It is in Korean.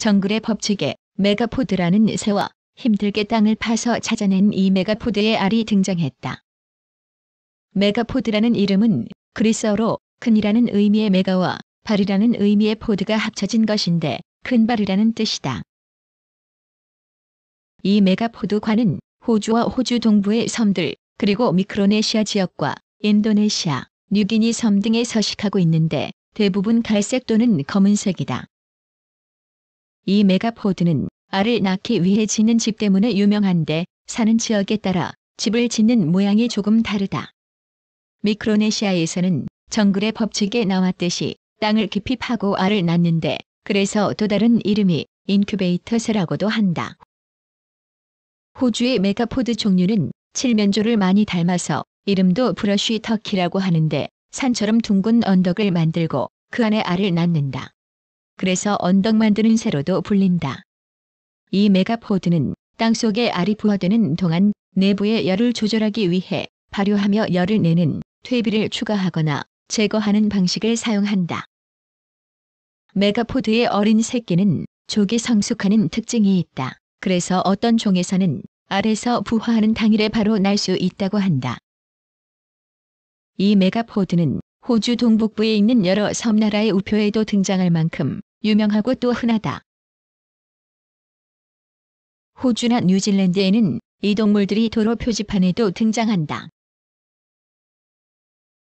정글의 법칙에 메가포드라는 새와 힘들게 땅을 파서 찾아낸 이 메가포드의 알이 등장했다. 메가포드라는 이름은 그리스어로 큰이라는 의미의 메가와 발이라는 의미의 포드가 합쳐진 것인데 큰발이라는 뜻이다. 이 메가포드관은 호주와 호주 동부의 섬들 그리고 미크로네시아 지역과 인도네시아, 뉴기니 섬 등에 서식하고 있는데 대부분 갈색 또는 검은색이다. 이 메가포드는 알을 낳기 위해 짓는 집 때문에 유명한데 사는 지역에 따라 집을 짓는 모양이 조금 다르다. 미크로네시아에서는 정글의 법칙에 나왔듯이 땅을 깊이 파고 알을 낳는데 그래서 또 다른 이름이 인큐베이터세라고도 한다. 호주의 메가포드 종류는 칠면조를 많이 닮아서 이름도 브러쉬 터키라고 하는데 산처럼 둥근 언덕을 만들고 그 안에 알을 낳는다. 그래서 언덕 만드는 새로도 불린다. 이 메가포드는 땅속에 알이 부화되는 동안 내부의 열을 조절하기 위해 발효하며 열을 내는 퇴비를 추가하거나 제거하는 방식을 사용한다. 메가포드의 어린 새끼는 조기 성숙하는 특징이 있다. 그래서 어떤 종에서는 알에서 부화하는 당일에 바로 날 수 있다고 한다. 이 메가포드는 호주 동북부에 있는 여러 섬나라의 우표에도 등장할 만큼 유명하고 또 흔하다. 호주나 뉴질랜드에는 이 동물들이 도로 표지판에도 등장한다.